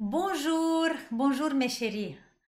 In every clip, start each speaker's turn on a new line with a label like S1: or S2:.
S1: Bonjour, bonjour mes chéris,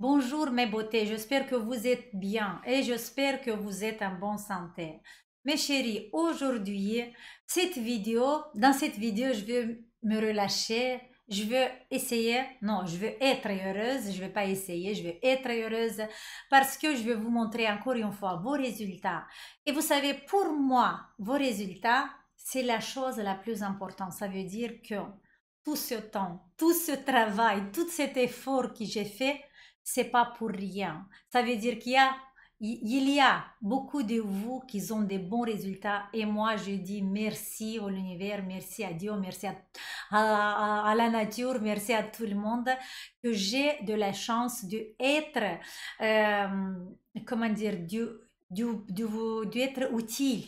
S1: bonjour mes beautés, j'espère que vous êtes bien et j'espère que vous êtes en bonne santé. Mes chéris, aujourd'hui, cette vidéo, dans cette vidéo, je vais me relâcher, je veux essayer, non, je veux être heureuse, je ne vais pas essayer, je veux être heureuse parce que je vais vous montrer encore une fois vos résultats. Et vous savez, pour moi, vos résultats, c'est la chose la plus importante. Ça veut dire que ce temps, tout ce travail, tout cet effort que j'ai fait, c'est pas pour rien. Ça veut dire qu'il y a il y a beaucoup de vous qui ont des bons résultats et moi je dis merci au l'univers, merci à Dieu, merci à, la nature, merci à tout le monde que j'ai de la chance de être euh, comment dire, d'être du, du, d'être utile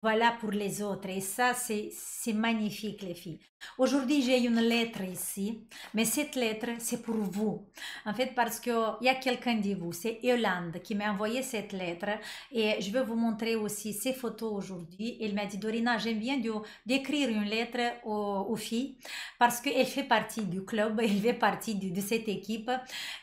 S1: voilà pour les autres. Et ça, c'est magnifique les filles. Aujourd'hui, j'ai une lettre ici, mais cette lettre, c'est pour vous. En fait, parce qu'il y a quelqu'un de vous, c'est Yolande qui m'a envoyé cette lettre et je vais vous montrer aussi ses photos aujourd'hui. Elle m'a dit, Dorina, j'aime bien d'écrire une lettre aux, filles parce qu'elle fait partie du club, elle fait partie de, cette équipe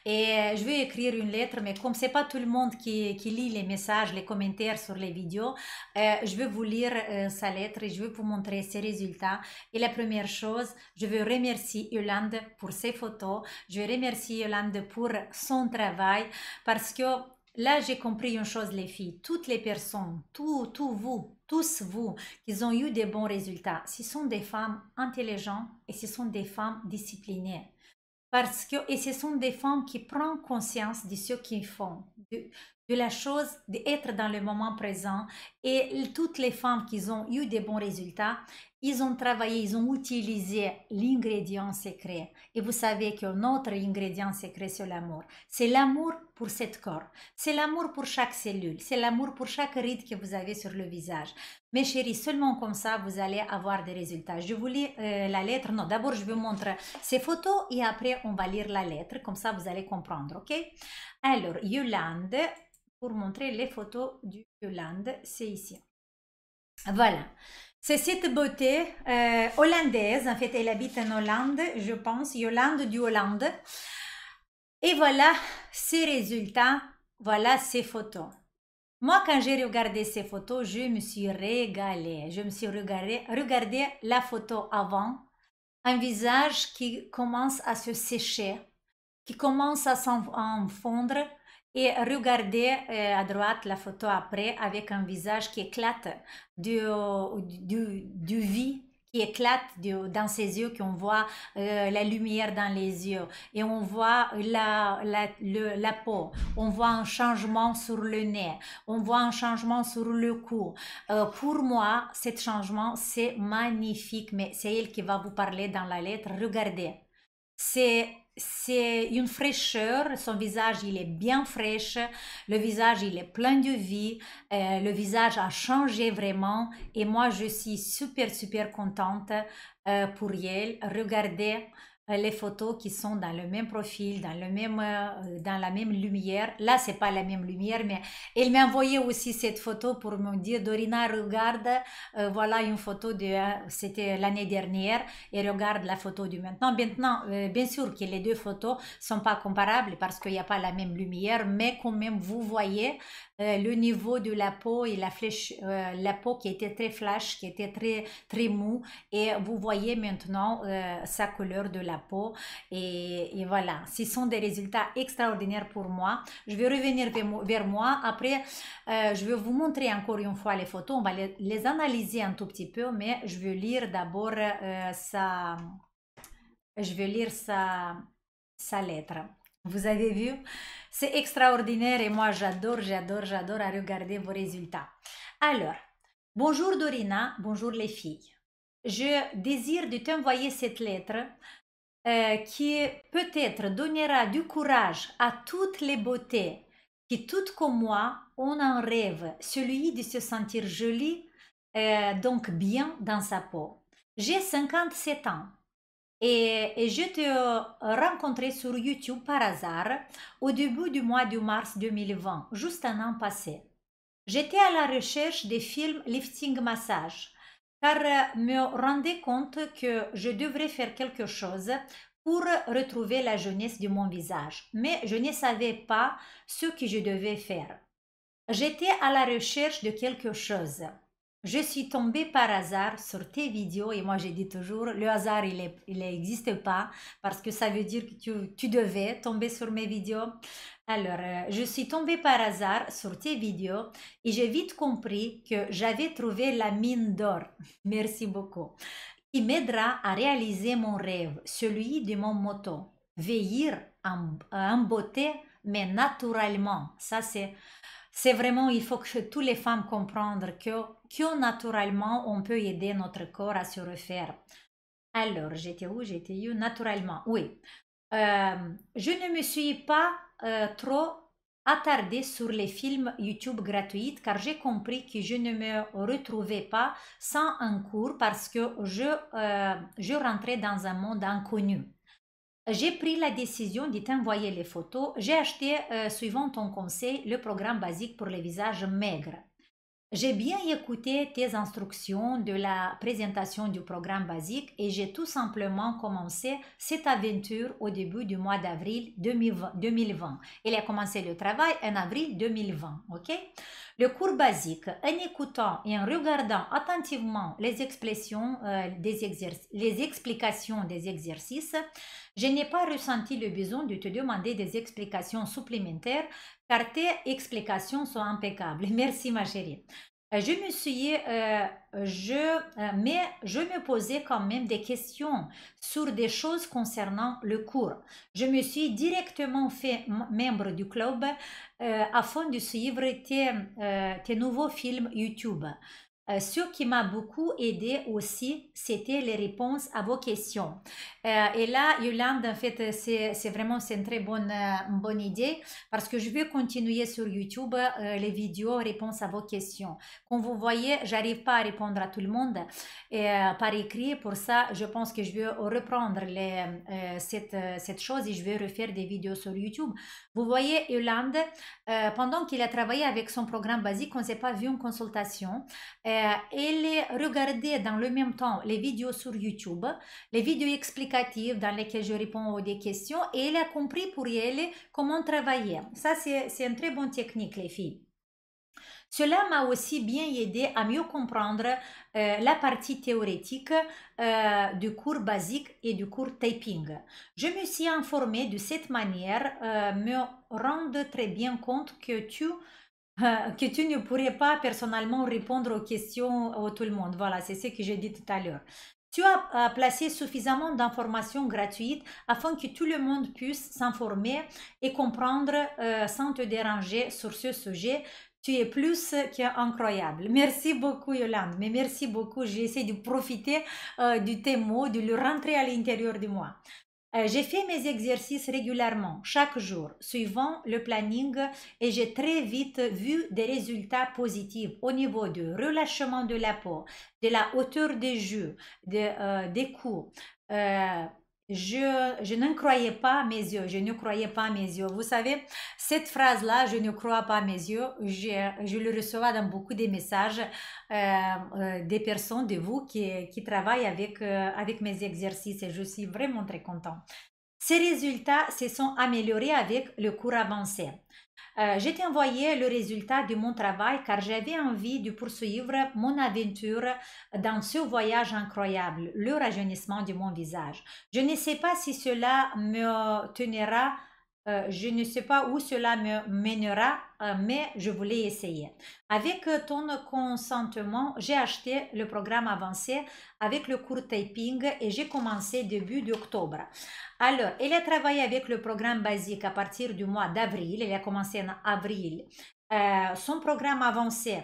S1: et je vais écrire une lettre, mais comme c'est pas tout le monde qui, qui, lit les messages, les commentaires sur les vidéos, euh, je vais vous lire euh, sa lettre et je vais vous montrer ses résultats. Et la première chose, je veux remercier Yolande pour ses photos, je veux remercier Yolande pour son travail parce que là, j'ai compris une chose, les filles, toutes les personnes, tous vous, tous vous, qui ont eu des bons résultats, ce sont des femmes intelligentes et ce sont des femmes disciplinées. Parce que, et ce sont des femmes qui prennent conscience de ce qu'ils font, de, de la chose d'être dans le moment présent. Et toutes les femmes qui ont eu des bons résultats, ils ont travaillé, ils ont utilisé l'ingrédient secret. Et vous savez qu'un autre ingrédient secret, c'est l'amour. C'est l'amour pour cette corps. C'est l'amour pour chaque cellule. C'est l'amour pour chaque ride que vous avez sur le visage. Mes chéris, seulement comme ça, vous allez avoir des résultats. Je vous lis euh, la lettre. Non, d'abord, je vous montre ces photos et après, on va lire la lettre. Comme ça, vous allez comprendre, ok Alors, Yolande, pour montrer les photos du Yolande, c'est ici. Voilà. C'est cette beauté euh, hollandaise, en fait, elle habite en Hollande, je pense, Yolande du Hollande. Et voilà ses résultats, voilà ses photos. Moi, quand j'ai regardé ces photos, je me suis régalée. Je me suis regardée, regardée la photo avant, un visage qui commence à se sécher, qui commence à s'enfondre, et regardez euh, à droite la photo après avec un visage qui éclate de euh, du, vie qui éclate dans ses yeux, qu'on voit euh, la lumière dans les yeux et on voit la, la, le, peau, on voit un changement sur le nez, on voit un changement sur le cou. pour moi, ce changement, c'est magnifique, mais c'est elle qui va vous parler dans la lettre. Regardez, c'est c'est une fraîcheur, son visage il est bien fraîche, le visage il est plein de vie, euh, le visage a changé vraiment et moi je suis super super contente euh, pour elle. Regardez euh, les photos qui sont dans le même profil, dans, le même, euh, euh, dans la même lumière. Là, c'est pas la même lumière, mais elle m'a envoyé aussi cette photo pour me dire, Dorina, regarde, voilà une photo de, c'était l'année dernière, et regarde la photo du maintenant. Maintenant, bien sûr que les deux photos sont pas comparables parce qu'il n'y a pas la même lumière, mais quand même, vous voyez euh, le niveau de la peau et la flèche, euh, la peau qui était très flash qui était très, très mou. Et vous voyez maintenant euh, sa couleur de la peau. Et, et, voilà, ce sont des résultats extraordinaires pour moi. Je vais revenir vers, moi. Après, je vais vous montrer encore une fois les photos. On va les, analyser un tout petit peu, mais je vais lire d'abord sa... Je vais lire sa, sa lettre. Vous avez vu C'est extraordinaire et moi j'adore, j'adore, j'adore à regarder vos résultats. Alors, bonjour Dorina, bonjour les filles. Je désire de t'envoyer cette lettre euh, qui peut-être donnera du courage à toutes les beautés qui, toutes comme moi, ont un rêve, celui de se sentir jolie, euh, donc bien dans sa peau. J'ai 57 ans. Et, je t'ai euh, rencontré sur YouTube par hasard au début du mois de mars 2020, juste un an passé. J'étais à la recherche des films lifting massage car euh, me rendais compte que je devrais faire quelque chose pour retrouver la jeunesse de mon visage, mais je ne savais pas ce que je devais faire. J'étais à la recherche de quelque chose je suis tombée par hasard sur tes vidéos et moi j'ai dit toujours le hasard il n'existe pas parce que ça veut dire que tu, devais tomber sur mes vidéos. Alors euh, je suis tombée par hasard sur tes vidéos et j'ai vite compris que j'avais trouvé la mine d'or. Merci beaucoup. Qui m'aidera à réaliser mon rêve, celui de mon moto. Veillir en, en beauté mais naturellement. Ça c'est c'est vraiment, il faut que toutes les femmes comprennent que, naturellement, on peut aider notre corps à se refaire. Alors, j'étais où J'étais où Naturellement, oui. Euh, je ne me suis pas euh, trop attardée sur les films YouTube gratuits car j'ai compris que je ne me retrouvais pas sans un cours parce que je euh, rentrais dans un monde inconnu. J'ai pris la décision de t'envoyer les photos. J'ai acheté, euh, suivant ton conseil, le programme basique pour les visages maigres. J'ai bien écouté tes instructions de la présentation du programme basique et j'ai tout simplement commencé cette aventure au début du mois d'avril 2020. Il a commencé le travail en avril 2020, ok Le cours basique, en écoutant et en regardant attentivement les expressions, euh, des les explications des exercices, je n'ai pas ressenti le besoin de te demander des explications supplémentaires car tes explications sont impeccables. Merci ma chérie. Euh, je me suis, euh, euh je, euh, mais je me posais quand même des questions sur des choses concernant le cours. Je me suis directement fait membre du club afin de suivre tes nouveaux films YouTube. Euh, ce qui m'a beaucoup aidé aussi, c'était les réponses à vos questions. Euh, et là, Yolande, en fait, c'est vraiment une très bonne, euh, bonne idée parce que je vais continuer sur YouTube les vidéos réponses à vos questions. Comme vous voyez, j'arrive pas à répondre à tout le monde par écrit. Pour ça, je pense que je vais reprendre les, cette, chose et je vais refaire des vidéos sur YouTube. Vous voyez, Yolande, pendant qu'il a travaillé avec son programme basique, on s'est pas vu une consultation elle euh, regardait dans le même temps les vidéos sur YouTube, les vidéos explicatives dans lesquelles je réponds aux questions et elle a compris pour elle comment travailler. Ça, c'est une très bonne technique, les filles. Cela m'a aussi bien aidé à mieux comprendre euh, la partie théorique euh, du cours basique et du cours typing. Je me suis informée de cette manière, me rendre très bien compte que tu euh, que tu ne pourrais pas personnellement répondre aux questions de tout le monde. Voilà, c'est ce que j'ai dit tout à l'heure. Tu as euh, placé suffisamment d'informations gratuites afin que tout le monde puisse s'informer et comprendre euh, sans te déranger sur ce sujet. Tu es plus qu'incroyable. Merci beaucoup, Yolande. Mais merci beaucoup. J'essaie de profiter de tes mots, de le rentrer à l'intérieur de moi. Euh, j'ai fait mes exercices régulièrement, chaque jour, suivant le planning, et j'ai très vite vu des résultats positifs au niveau du relâchement de la peau, de la hauteur des joues, euh, des coups. Euh, je, je ne croyais pas mes yeux, je ne croyais pas mes yeux. Vous savez, cette phrase-là, je ne crois pas mes yeux, je, le recevais dans beaucoup de messages euh, euh, des personnes de vous qui, qui travaillent avec, euh, avec mes exercices et je suis vraiment très content. Ces résultats se sont améliorés avec le cours avancé. Euh, J'ai envoyé le résultat de mon travail car j'avais envie de poursuivre mon aventure dans ce voyage incroyable, le rajeunissement de mon visage. Je ne sais pas si cela me tenera euh, je ne sais pas où cela me mènera, euh, mais je voulais essayer. Avec euh, ton consentement, j'ai acheté le programme avancé avec le cours typing et j'ai commencé début d'octobre. Alors, elle a travaillé avec le programme basique à partir du mois d'avril. Elle a commencé en avril. son programme avancé,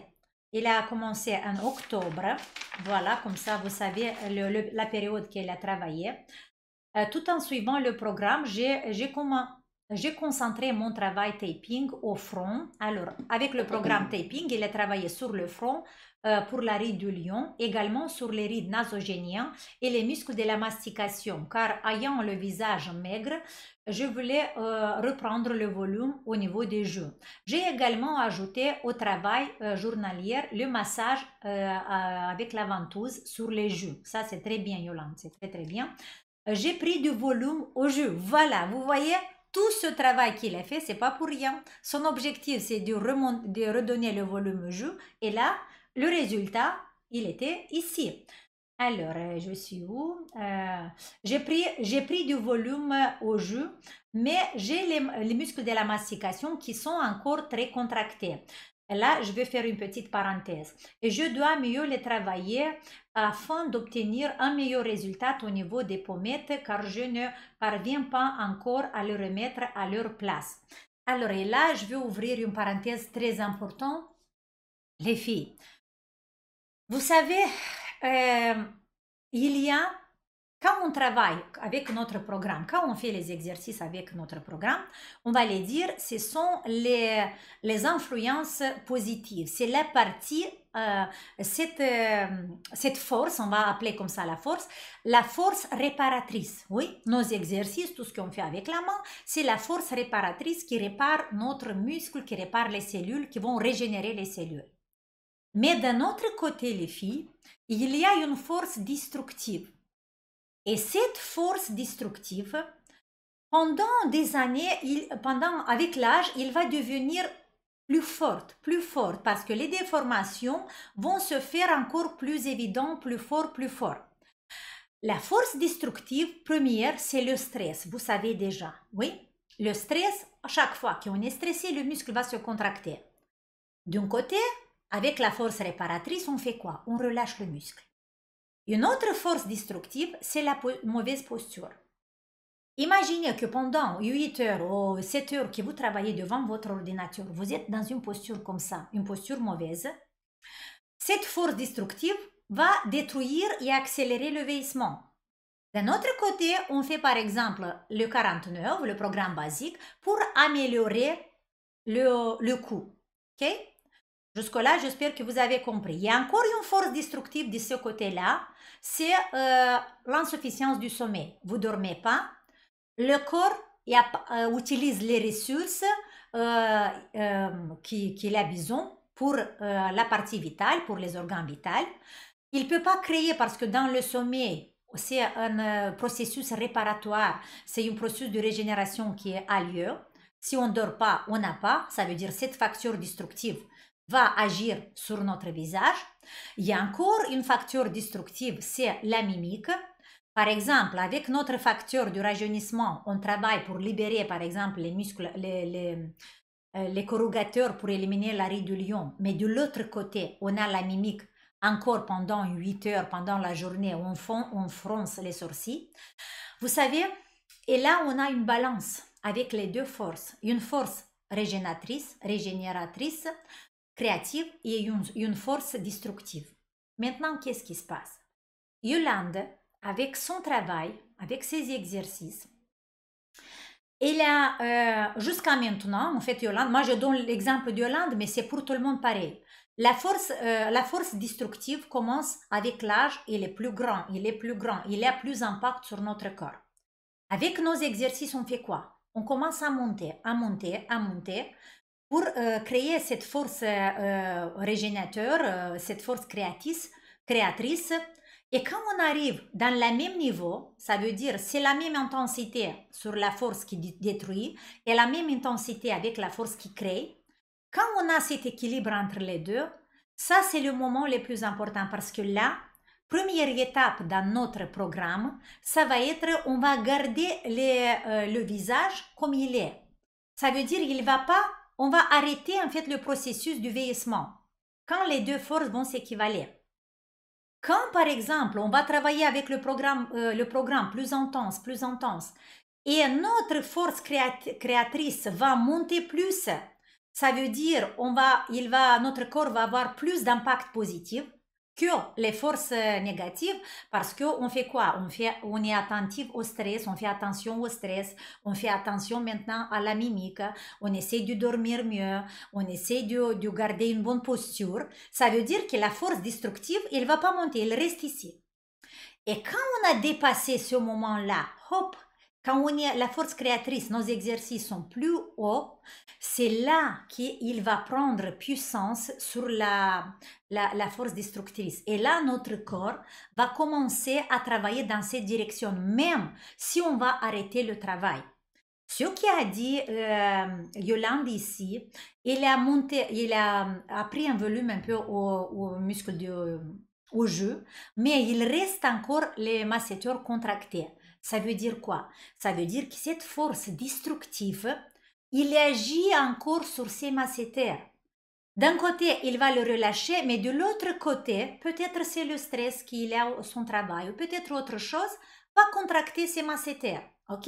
S1: il a commencé en octobre. Voilà, comme ça, vous savez la période qu'elle a travaillé. tout en suivant le programme, j'ai commencé j'ai concentré mon travail taping au front. Alors, avec le programme taping, il a travaillé sur le front euh, pour la ride du lion, également sur les rides nasogéniens et les muscles de la mastication, car ayant le visage maigre, je voulais euh, reprendre le volume au niveau des jeux. J'ai également ajouté au travail euh, journalier le massage avec la ventouse sur les joues. Ça, c'est très bien, Yolande, c'est très très bien. J'ai pris du volume aux joues. Voilà, vous voyez, tout ce travail qu'il a fait, c'est pas pour rien. Son objectif, c'est de, de, redonner le volume au jeu. Et là, le résultat, il était ici. Alors, euh, je suis où euh, J'ai pris, du volume au jus, mais j'ai les, les muscles de la mastication qui sont encore très contractés. Et là, je vais faire une petite parenthèse. Et je dois mieux les travailler afin d'obtenir un meilleur résultat au niveau des pommettes car je ne parviens pas encore à les remettre à leur place. Alors, et là, je vais ouvrir une parenthèse très importante. Les filles, vous savez, euh, il y a quand on travaille avec notre programme, quand on fait les exercices avec notre programme, on va les dire, ce sont les, les influences positives. C'est la partie, euh, cette, euh, cette force, on va appeler comme ça la force, la force réparatrice. Oui, nos exercices, tout ce qu'on fait avec la main, c'est la force réparatrice qui répare notre muscle, qui répare les cellules, qui vont régénérer les cellules. Mais d'un autre côté, les filles, il y a une force destructive et cette force destructive, pendant des années, pendant, avec l'âge, il va devenir plus forte, plus forte, parce que les déformations vont se faire encore plus évidentes, plus fort, plus fort. La force destructive première, c'est le stress, vous savez déjà, oui Le stress, à chaque fois qu'on est stressé, le muscle va se contracter. D'un côté, avec la force réparatrice, on fait quoi On relâche le muscle. Une autre force destructive, c'est la mauvaise posture. Imaginez que pendant 8 heures ou 7 heures que vous travaillez devant votre ordinateur, vous êtes dans une posture comme ça, une posture mauvaise. Cette force destructive va détruire et accélérer le vieillissement. D'un autre côté, on fait par exemple le 49, le programme basique, pour améliorer le, le coût. Jusque-là, j'espère que vous avez compris. Il y a encore une force destructive de ce côté-là, c'est euh, l'insuffisance du sommeil. Vous ne dormez pas, le corps euh, utilise les ressources qu'il euh, qui a besoin pour la partie vitale, pour les organes vitaux. Il ne peut pas créer parce que dans le sommeil, c'est un processus réparatoire, c'est un processus de régénération qui a lieu. Si on ne dort pas, on n'a pas, ça veut dire cette facture destructive va agir sur notre visage. Il y a encore une facture destructive, c'est la mimique. Par exemple, avec notre facteur du rajeunissement, on travaille pour libérer, par exemple, les muscles, les, euh, corrugateurs pour éliminer la du lion. Mais de l'autre côté, on a la mimique encore pendant 8 heures, pendant la journée, on, on fronce les sourcils. Vous savez, et là, on a une balance avec les deux forces. Une force régénératrice, régénératrice créative et une, force destructive. Maintenant, qu'est-ce qui se passe Yolande, avec son travail, avec ses exercices, elle a euh, jusqu'à maintenant, en fait, Yolande, moi je donne l'exemple de Yolande, mais c'est pour tout le monde pareil. La force, euh, la force destructive commence avec l'âge, il est plus grand, il est plus grand, il a plus d'impact sur notre corps. Avec nos exercices, on fait quoi On commence à monter, à monter, à monter, pour euh, créer cette force euh, euh, régénérateur, cette force créatrice, créatrice. Et quand on arrive dans le même niveau, ça veut dire c'est la même intensité sur la force qui détruit et la même intensité avec la force qui crée. Quand on a cet équilibre entre les deux, ça c'est le moment le plus important parce que là, première étape dans notre programme, ça va être on va garder le visage comme il est. Ça veut dire il ne va pas on va arrêter en fait le processus du vieillissement quand les deux forces vont s'équivaler. Quand par exemple on va travailler avec le programme, euh, le programme plus intense, plus intense, et notre force créatrice va monter plus, ça veut dire on va, il va, notre corps va avoir plus d'impact positif que les forces négatives parce que on fait quoi on fait on est attentif au stress on fait attention au stress on fait attention maintenant à la mimique on essaie de dormir mieux on essaie de, de garder une bonne posture ça veut dire que la force destructive elle va pas monter elle reste ici et quand on a dépassé ce moment là hop quand on la force créatrice, nos exercices sont plus hauts, c'est là qu'il va prendre puissance sur la, la, force destructrice. Et là, notre corps va commencer à travailler dans cette direction, même si on va arrêter le travail. Ce qu'a dit euh, Yolande ici, il a monté, il a, pris un volume un peu au, muscle du, au jeu, mais il reste encore les masseteurs contractés. Ça veut dire quoi Ça veut dire que cette force destructive, il agit encore sur ses massétères. D'un côté, il va le relâcher, mais de l'autre côté, peut-être c'est le stress qu'il a au son travail, ou peut-être autre chose, va contracter ses massétères. OK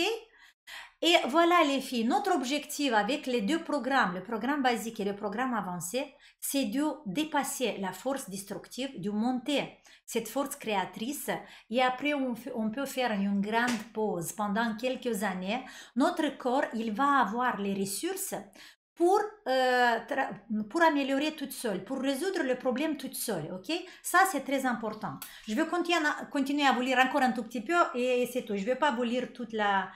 S1: Et voilà les filles, notre objectif avec les deux programmes, le programme basique et le programme avancé, c'est de dépasser la force destructive, de monter cette force créatrice et après on, peut faire une grande pause pendant quelques années. Notre corps, il va avoir les ressources pour, euh, pour améliorer tout seul, pour résoudre le problème tout seul, ok Ça, c'est très important. Je vais continuer à vous lire encore un tout petit peu et, c'est tout. Je ne vais pas vous lire toute la,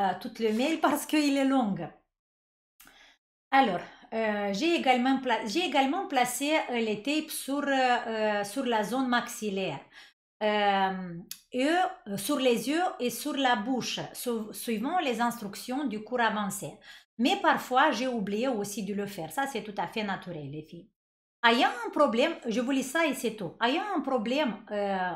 S1: euh, toute le mail parce qu'il est long. Alors, euh, j'ai également, également, placé euh, les tapes sur, euh, sur la zone maxillaire, et sur les yeux et sur la bouche, suivant les instructions du cours avancé. Mais parfois, j'ai oublié aussi de le faire. Ça, c'est tout à fait naturel, les filles. Ayant un problème, je vous lis ça et c'est tout. Ayant un problème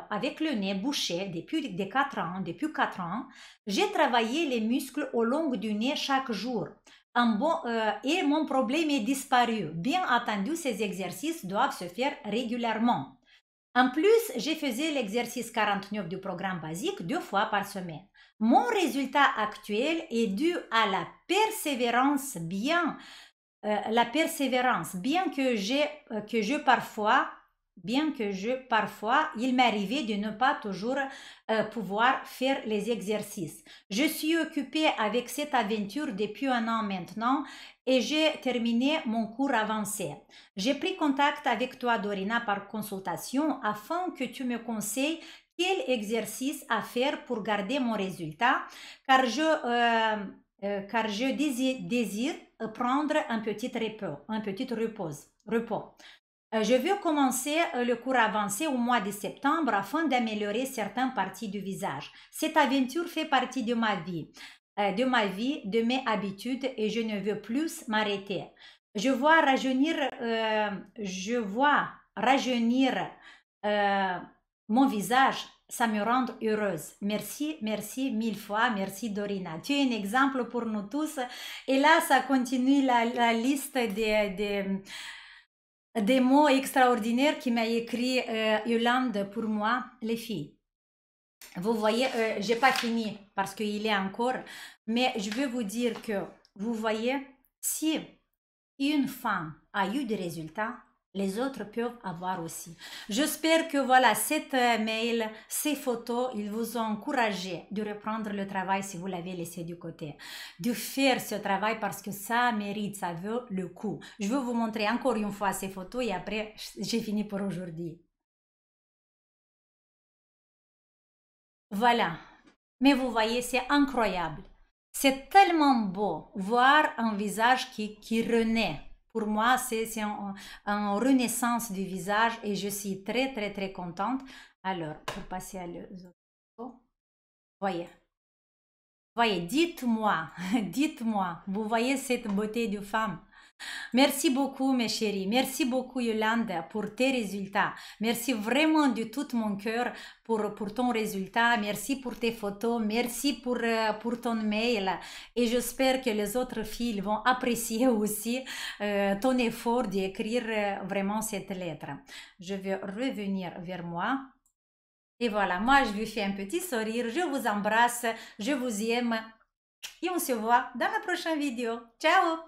S1: avec le nez bouché depuis des 4 ans, depuis 4 ans, j'ai travaillé les muscles au long du nez chaque jour. Euh, et mon problème est disparu. Bien entendu, ces exercices doivent se faire régulièrement. En plus, j'ai fait l'exercice 49 du programme basique deux fois par semaine. Mon résultat actuel est dû à la persévérance bien, euh, la persévérance, bien que, j'ai, euh, que je parfois bien que je, parfois, il m'arrivait de ne pas toujours euh, pouvoir faire les exercices. Je suis occupée avec cette aventure depuis un an maintenant et j'ai terminé mon cours avancé. J'ai pris contact avec toi, Dorina, par consultation afin que tu me conseilles quel exercice à faire pour garder mon résultat, car je, euh, euh, car je désire, prendre un petit repos. Un petit repose, repos. Euh, je veux commencer euh, le cours avancé au mois de septembre afin d'améliorer certaines parties du visage. Cette aventure fait partie de ma vie, euh, de ma vie, de mes habitudes et je ne veux plus m'arrêter. Je vois rajeunir, je vois rajeunir mon visage, ça me rend heureuse. Merci, merci mille fois, merci Dorina. Tu es un exemple pour nous tous. Et là, ça continue la, liste des des mots extraordinaires qui m'a écrit euh, Yolande pour moi, les filles. Vous voyez, je euh, j'ai pas fini parce qu'il est encore, mais je veux vous dire que, vous voyez, si une femme a eu des résultats, les autres peuvent avoir aussi. J'espère que voilà, cette euh, mail, ces photos, ils vous ont encouragé de reprendre le travail si vous l'avez laissé du côté, de faire ce travail parce que ça mérite, ça veut le coup. Je veux vous montrer encore une fois ces photos et après, j'ai fini pour aujourd'hui. Voilà. Mais vous voyez, c'est incroyable. C'est tellement beau voir un visage qui renaît pour moi, c'est une renaissance du visage et je suis très, très, très contente. Alors, pour passer à le voyez. Voyez, dites-moi, dites-moi, vous voyez cette beauté de femme Merci beaucoup, mes chéris. Merci beaucoup, Yolande, pour tes résultats. Merci vraiment de tout mon cœur pour, pour ton résultat. Merci pour tes photos. Merci pour, euh, pour ton mail. Et j'espère que les autres filles vont apprécier aussi euh, ton effort d'écrire euh, vraiment cette lettre. Je vais revenir vers moi. Et voilà, moi, je vous fais un petit sourire. Je vous embrasse. Je vous aime. Et on se voit dans la prochaine vidéo. Ciao